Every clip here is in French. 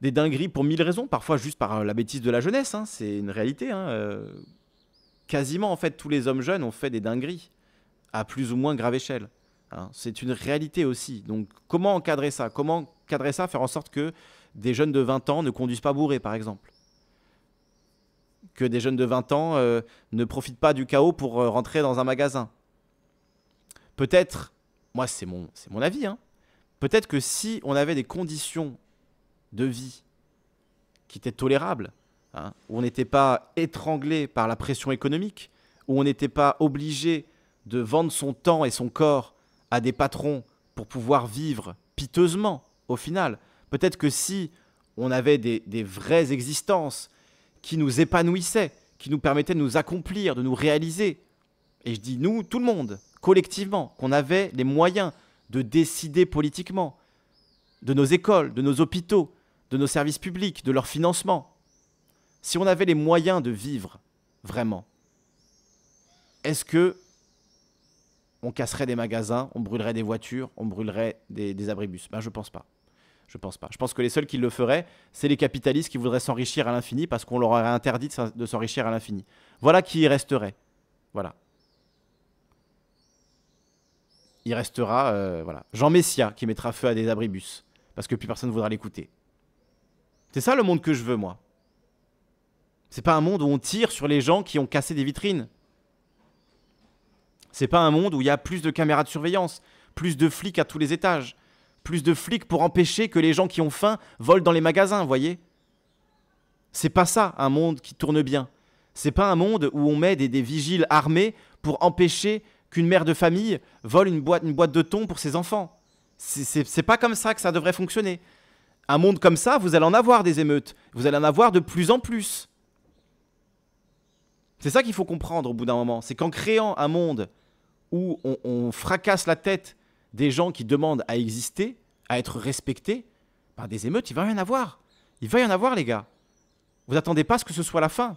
des, dingueries pour mille raisons, parfois juste par euh, la bêtise de la jeunesse, hein, c'est une réalité. Hein, euh, quasiment en fait tous les hommes jeunes ont fait des dingueries, à plus ou moins grave échelle. Hein. c'est une réalité aussi. Donc comment encadrer ça Comment encadrer ça, faire en sorte que des jeunes de 20 ans ne conduisent pas bourrés par exemple que des jeunes de 20 ans euh, ne profitent pas du chaos pour rentrer dans un magasin. Peut-être, moi c'est mon, c'est mon avis, hein, Peut-être que si on avait des conditions de vie qui étaient tolérables, hein, où on n'était pas étranglé par la pression économique, où on n'était pas obligé de vendre son temps et son corps à des patrons pour pouvoir vivre piteusement au final. Peut-être que si on avait des, des, vraies existences qui nous épanouissaient, qui nous permettaient de nous accomplir, de nous réaliser, et je dis nous, tout le monde, collectivement, qu'on avait les moyens de décider politiquement de nos écoles, de nos hôpitaux, de nos services publics, de leur financement. Si on avait les moyens de vivre vraiment, est-ce que on casserait des magasins, on brûlerait des voitures, on brûlerait des, abribus Ben je pense pas. Je pense pas. Je pense que les seuls qui le feraient, c'est les capitalistes qui voudraient s'enrichir à l'infini parce qu'on leur aurait interdit de s'enrichir à l'infini. Voilà qui y resterait. Voilà il restera euh, voilà, Jean Messia qui mettra feu à des abribus, parce que plus personne ne voudra l'écouter. C'est ça le monde que je veux, moi. C'est pas un monde où on tire sur les gens qui ont cassé des vitrines. C'est pas un monde où il y a plus de caméras de surveillance, plus de flics à tous les étages, plus de flics pour empêcher que les gens qui ont faim volent dans les magasins, voyez C'est pas ça un monde qui tourne bien. C'est pas un monde où on met des, des vigiles armés pour empêcher qu'une mère de famille vole une boîte, de thon pour ses enfants. C'est pas comme ça que ça devrait fonctionner. Un monde comme ça, vous allez en avoir des émeutes. Vous allez en avoir de plus en plus. C'est ça qu'il faut comprendre au bout d'un moment. C'est qu'en créant un monde où on, fracasse la tête des gens qui demandent à exister, à être respectés, par ben, des émeutes, il va y en avoir. Il va y en avoir, les gars. Vous attendez pas ce que ce soit la fin.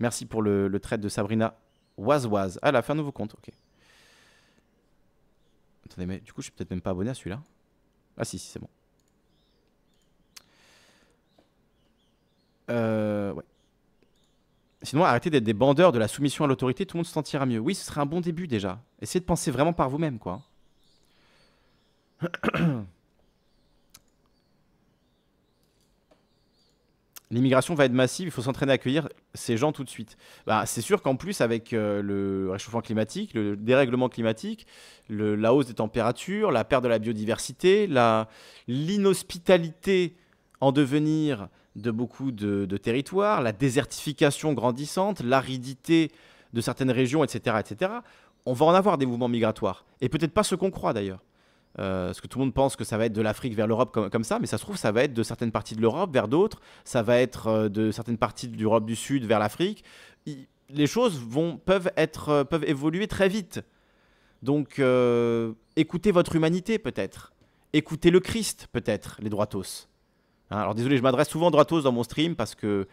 Merci pour le, le trait de Sabrina. Waz Waz, Ah, la fin un nouveau compte, ok. Attendez, mais du coup, je suis peut-être même pas abonné à celui-là. Ah, si, si, c'est bon. Euh, ouais. Sinon, arrêtez d'être des bandeurs de la soumission à l'autorité, tout le monde se sentira mieux. Oui, ce serait un bon début déjà. Essayez de penser vraiment par vous-même, quoi. l'immigration va être massive, il faut s'entraîner à accueillir ces gens tout de suite. Bah, c'est sûr qu'en plus, avec euh, le réchauffement climatique, le dérèglement climatique, la hausse des températures, la perte de la biodiversité, l'inhospitalité en devenir de beaucoup de, de territoires, la désertification grandissante, l'aridité de certaines régions, etc., etc., on va en avoir des mouvements migratoires. Et peut-être pas ce qu'on croit d'ailleurs parce euh, que tout le monde pense que ça va être de l'Afrique vers l'Europe comme, ça, mais ça se trouve, ça va être de certaines parties de l'Europe vers d'autres, ça va être euh, de certaines parties de l'Europe du Sud vers l'Afrique. Les choses peuvent, être, euh, peuvent évoluer très vite. Donc, écoutez votre humanité peut-être. Écoutez le Christ peut-être, les droitos. Hein, alors désolé, je m'adresse souvent droitos dans mon stream parce que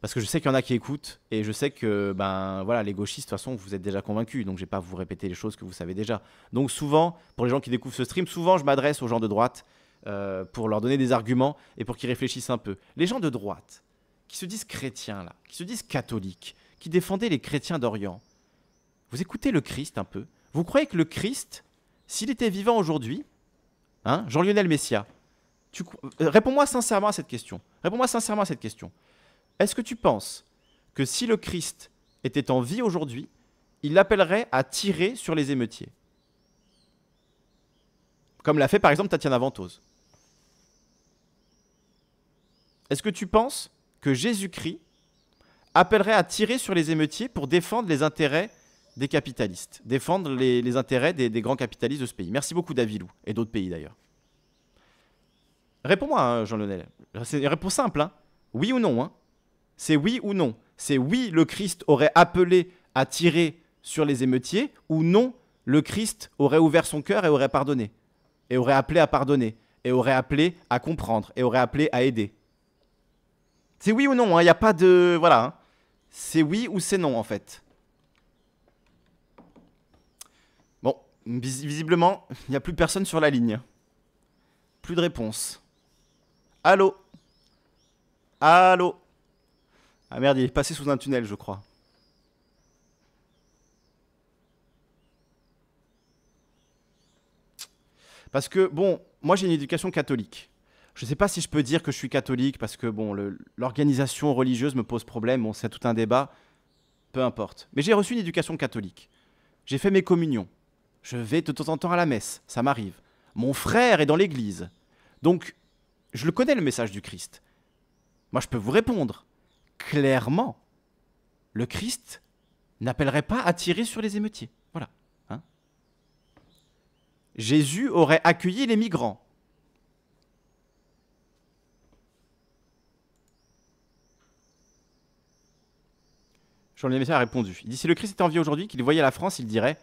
parce que je sais qu'il y en a qui écoutent et je sais que ben voilà les gauchistes de toute façon vous êtes déjà convaincus donc je vais pas vous répéter les choses que vous savez déjà. Donc souvent pour les gens qui découvrent ce stream, souvent je m'adresse aux gens de droite euh, pour leur donner des arguments et pour qu'ils réfléchissent un peu. Les gens de droite qui se disent chrétiens là, qui se disent catholiques, qui défendaient les chrétiens d'Orient. Vous écoutez le Christ un peu. Vous croyez que le Christ, s'il était vivant aujourd'hui, hein, Jean-Lionel Messia, tu... Euh, réponds-moi sincèrement à cette question. Réponds-moi sincèrement à cette question. Est-ce que tu penses que si le Christ était en vie aujourd'hui, il appellerait à tirer sur les émeutiers Comme l'a fait par exemple Tatiana Ventose. Est-ce que tu penses que Jésus-Christ appellerait à tirer sur les émeutiers pour défendre les intérêts des capitalistes, défendre les, intérêts des, grands capitalistes de ce pays. Merci beaucoup, Davilou, et d'autres pays d'ailleurs. Réponds-moi, hein, Jean Lionel. C'est une réponse simple, hein oui ou non. Hein. C'est oui ou non. C'est oui, le Christ aurait appelé à tirer sur les émeutiers, ou non, le Christ aurait ouvert son cœur et aurait pardonné, et aurait appelé à pardonner, et aurait appelé à comprendre, et aurait appelé à aider. C'est oui ou non, hein. il n'y a pas de... Voilà. Hein. C'est oui ou c'est non, en fait. Bon, visiblement, il n'y a plus personne sur la ligne. Plus de réponse. Allô Allô ah merde, il est passé sous un tunnel, je crois. Parce que, bon, moi j'ai une éducation catholique. Je ne sais pas si je peux dire que je suis catholique parce que, bon, l'organisation religieuse me pose problème, On c'est tout un débat, peu importe. Mais j'ai reçu une éducation catholique. J'ai fait mes communions. Je vais de temps en temps à la messe, ça m'arrive. Mon frère est dans l'église. Donc, je le connais le message du Christ. Moi, je peux vous répondre clairement, le Christ n'appellerait pas à tirer sur les émeutiers. Voilà. Hein. Jésus aurait accueilli les migrants. Jean-Louis Messia a répondu. Il dit Si le Christ était en vie aujourd'hui, qu'il voyait la France, il dirait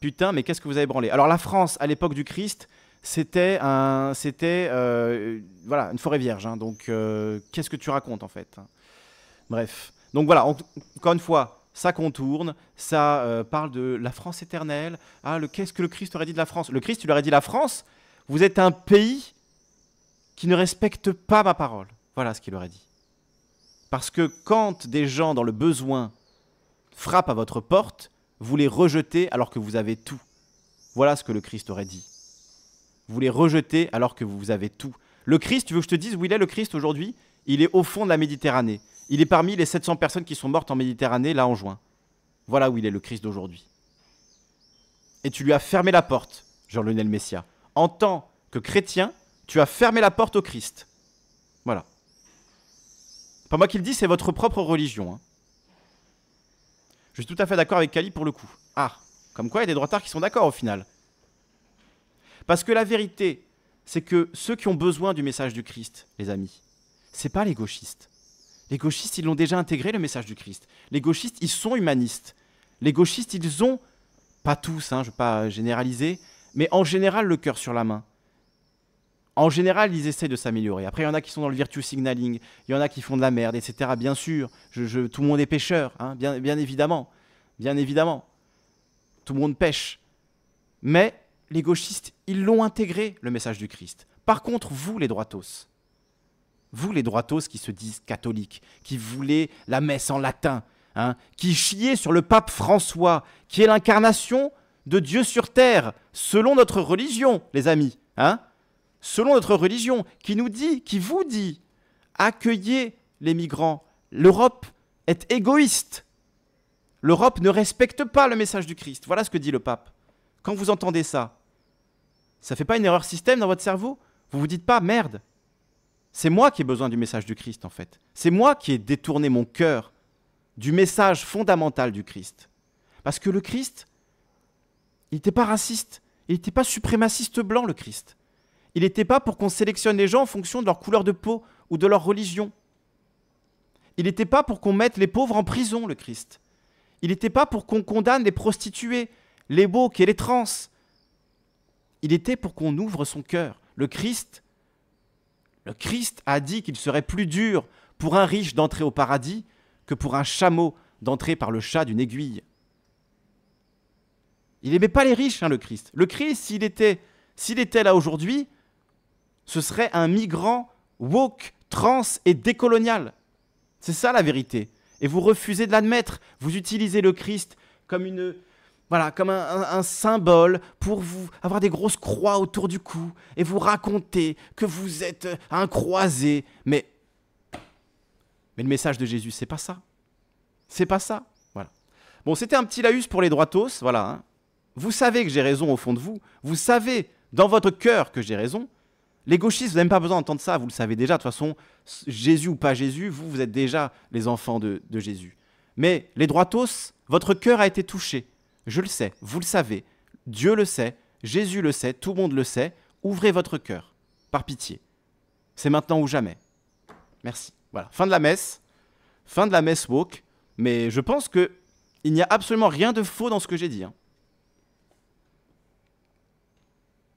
Putain, mais qu'est-ce que vous avez branlé Alors, la France, à l'époque du Christ, c'était un, c'était, euh, voilà, une forêt vierge. Hein. donc, euh, qu'est-ce que tu racontes, en fait Bref. Donc voilà, encore une fois, ça contourne, ça euh, parle de la France éternelle. Ah, qu'est-ce que le Christ aurait dit de la France Le Christ, il aurait dit la France, vous êtes un pays qui ne respecte pas ma parole. Voilà ce qu'il aurait dit. Parce que quand des gens dans le besoin frappent à votre porte, vous les rejetez alors que vous avez tout. Voilà ce que le Christ aurait dit. Vous les rejetez alors que vous avez tout. Le Christ, tu veux que je te dise où il est le Christ aujourd'hui Il est au fond de la Méditerranée. Il est parmi les 700 personnes qui sont mortes en Méditerranée, là en juin. Voilà où il est le Christ d'aujourd'hui. Et tu lui as fermé la porte, Jean-Lionel Messia. En tant que chrétien, tu as fermé la porte au Christ. Voilà. Pas moi qui le dis, c'est votre propre religion. Hein. Je suis tout à fait d'accord avec Cali pour le coup. Ah, comme quoi il y a des droitards qui sont d'accord au final. Parce que la vérité, c'est que ceux qui ont besoin du message du Christ, les amis, c'est pas les gauchistes. Les gauchistes, ils l'ont déjà intégré, le message du Christ. Les gauchistes, ils sont humanistes. Les gauchistes, ils ont, pas tous, hein, je ne vais pas généraliser, mais en général le cœur sur la main. En général, ils essaient de s'améliorer. Après, il y en a qui sont dans le virtue signaling, il y en a qui font de la merde, etc. Bien sûr, tout le monde est pêcheur, hein, bien, bien évidemment. Bien évidemment. Tout le monde pêche. Mais les gauchistes, ils l'ont intégré, le message du Christ. Par contre, vous, les droitos, vous les droitos qui se disent catholiques, qui voulez la messe en latin, hein, qui chiez sur le pape François, qui est l'incarnation de Dieu sur terre, selon notre religion, les amis, hein, selon notre religion, qui nous dit, qui vous dit, accueillez les migrants. L'Europe est égoïste. L'Europe ne respecte pas le message du Christ. Voilà ce que dit le pape. Quand vous entendez ça, ça ne fait pas une erreur système dans votre cerveau Vous vous dites pas merde, c'est moi qui ai besoin du message du Christ, en fait. C'est moi qui ai détourné mon cœur du message fondamental du Christ. Parce que le Christ, il n'était pas raciste, il n'était pas suprémaciste blanc, le Christ. Il n'était pas pour qu'on sélectionne les gens en fonction de leur couleur de peau ou de leur religion. Il n'était pas pour qu'on mette les pauvres en prison, le Christ. Il n'était pas pour qu'on condamne les prostituées, les beaux et les trans. Il était pour qu'on ouvre son cœur. Le Christ, le Christ a dit qu'il serait plus dur pour un riche d'entrer au paradis que pour un chameau d'entrer par le chat d'une aiguille. Il n'aimait pas les riches, hein, le Christ. Le Christ, s'il était, s'il était là aujourd'hui, ce serait un migrant woke, trans et décolonial. C'est ça la vérité. Et vous refusez de l'admettre. Vous utilisez le Christ comme une, voilà, comme un, symbole pour vous avoir des grosses croix autour du cou et vous raconter que vous êtes euh, un croisé. Mais, mais le message de Jésus, c'est pas ça. C'est pas ça. Voilà. Bon, c'était un petit laus pour les droitos. Voilà. Hein. Vous savez que j'ai raison au fond de vous. Vous savez dans votre cœur que j'ai raison. Les gauchistes, vous n'avez pas besoin d'entendre ça, vous le savez déjà. De toute façon, Jésus ou pas Jésus, vous, vous êtes déjà les enfants de, de Jésus. Mais les droitos, votre cœur a été touché. Je le sais, vous le savez, Dieu le sait, Jésus le sait, tout le monde le sait. Ouvrez votre cœur, par pitié. C'est maintenant ou jamais. Merci. Voilà, fin de la messe, fin de la messe woke, mais je pense que il n'y a absolument rien de faux dans ce que j'ai dit. Hein.